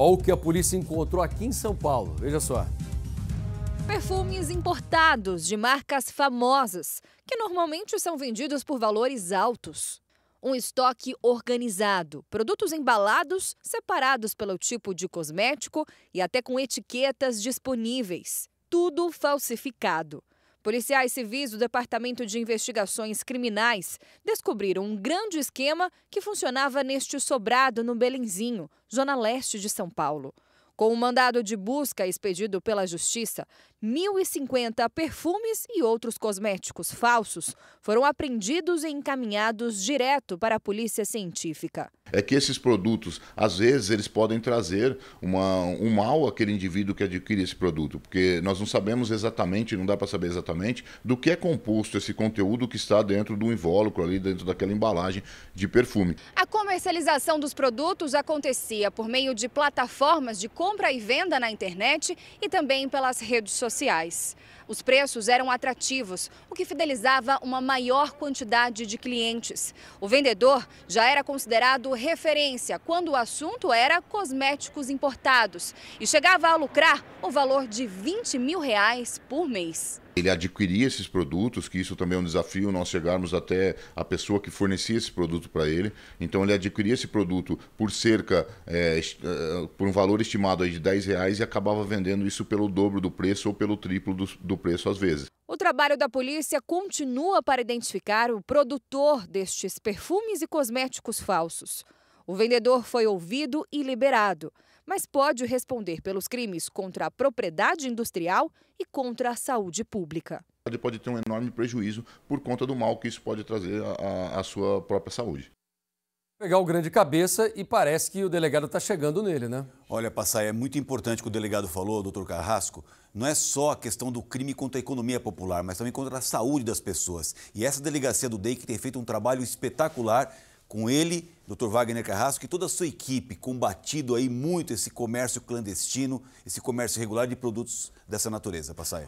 Olha o que a polícia encontrou aqui em São Paulo. Veja só. Perfumes importados de marcas famosas, que normalmente são vendidos por valores altos. Um estoque organizado, produtos embalados, separados pelo tipo de cosmético e até com etiquetas disponíveis. Tudo falsificado. Policiais civis do Departamento de Investigações Criminais descobriram um grande esquema que funcionava neste sobrado no Belenzinho, zona leste de São Paulo. Com o um mandado de busca expedido pela Justiça, 1.050 perfumes e outros cosméticos falsos foram apreendidos e encaminhados direto para a Polícia Científica. É que esses produtos, às vezes, eles podem trazer uma, um mal àquele indivíduo que adquire esse produto, porque nós não sabemos exatamente, não dá para saber exatamente, do que é composto esse conteúdo que está dentro do invólucro, ali dentro daquela embalagem de perfume. A comercialização dos produtos acontecia por meio de plataformas de compra compra e venda na internet e também pelas redes sociais. Os preços eram atrativos, o que fidelizava uma maior quantidade de clientes. O vendedor já era considerado referência quando o assunto era cosméticos importados e chegava a lucrar o valor de 20 mil reais por mês ele adquirir esses produtos, que isso também é um desafio, nós chegarmos até a pessoa que fornecia esse produto para ele. Então ele adquiria esse produto por cerca, é, é por um valor estimado de 10 reais e acabava vendendo isso pelo dobro do preço ou pelo triplo do, do preço às vezes. O trabalho da polícia continua para identificar o produtor destes perfumes e cosméticos falsos. O vendedor foi ouvido e liberado mas pode responder pelos crimes contra a propriedade industrial e contra a saúde pública. Ele pode ter um enorme prejuízo por conta do mal que isso pode trazer à, sua própria saúde. Pegar o grande cabeça e parece que o delegado está chegando nele, né? Olha, Passai, é muito importante o que o delegado falou, doutor Carrasco. Não é só a questão do crime contra a economia popular, mas também contra a saúde das pessoas. E essa delegacia do DEIC tem feito um trabalho espetacular com ele, Dr. Wagner Carrasco e toda a sua equipe, combatido aí muito esse comércio clandestino, esse comércio irregular de produtos dessa natureza, Passaia.